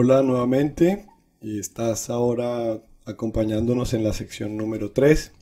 Hola nuevamente, y estás ahora acompañándonos en la sección número 3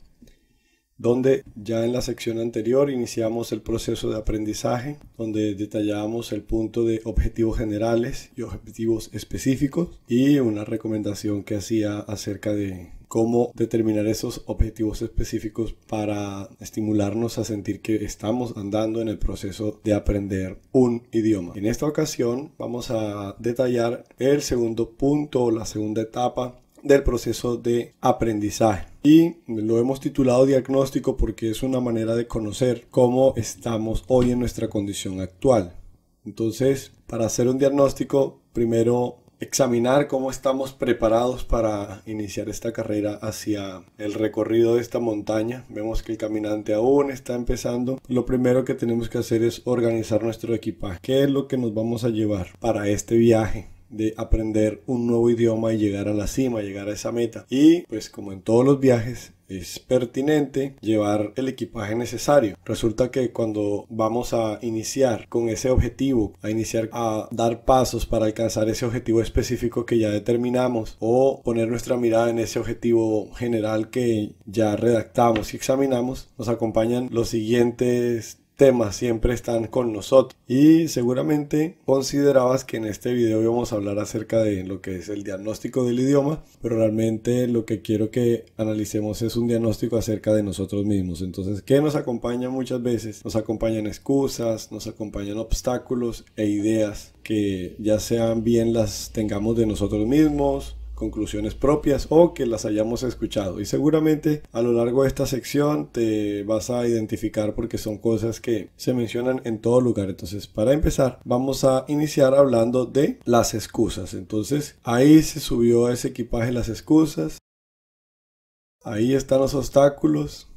donde ya en la sección anterior iniciamos el proceso de aprendizaje, donde detallamos el punto de objetivos generales y objetivos específicos y una recomendación que hacía acerca de cómo determinar esos objetivos específicos para estimularnos a sentir que estamos andando en el proceso de aprender un idioma. En esta ocasión vamos a detallar el segundo punto o la segunda etapa del proceso de aprendizaje. Y lo hemos titulado diagnóstico porque es una manera de conocer cómo estamos hoy en nuestra condición actual. Entonces, para hacer un diagnóstico, primero examinar cómo estamos preparados para iniciar esta carrera hacia el recorrido de esta montaña. Vemos que el caminante aún está empezando. Lo primero que tenemos que hacer es organizar nuestro equipaje. ¿Qué es lo que nos vamos a llevar para este viaje? de aprender un nuevo idioma y llegar a la cima, llegar a esa meta. Y pues como en todos los viajes, es pertinente llevar el equipaje necesario. Resulta que cuando vamos a iniciar con ese objetivo, a iniciar a dar pasos para alcanzar ese objetivo específico que ya determinamos o poner nuestra mirada en ese objetivo general que ya redactamos y examinamos, nos acompañan los siguientes temas siempre están con nosotros. Y seguramente considerabas que en este video íbamos a hablar acerca de lo que es el diagnóstico del idioma, pero realmente lo que quiero que analicemos es un diagnóstico acerca de nosotros mismos. Entonces, ¿qué nos acompaña muchas veces? Nos acompañan excusas, nos acompañan obstáculos e ideas que ya sean bien las tengamos de nosotros mismos, conclusiones propias o que las hayamos escuchado. Y seguramente a lo largo de esta sección te vas a identificar porque son cosas que se mencionan en todo lugar. Entonces, para empezar, vamos a iniciar hablando de las excusas. Entonces, ahí se subió ese equipaje las excusas. Ahí están los obstáculos.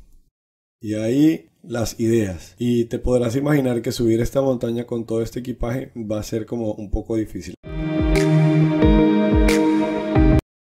Y ahí las ideas. Y te podrás imaginar que subir esta montaña con todo este equipaje va a ser como un poco difícil.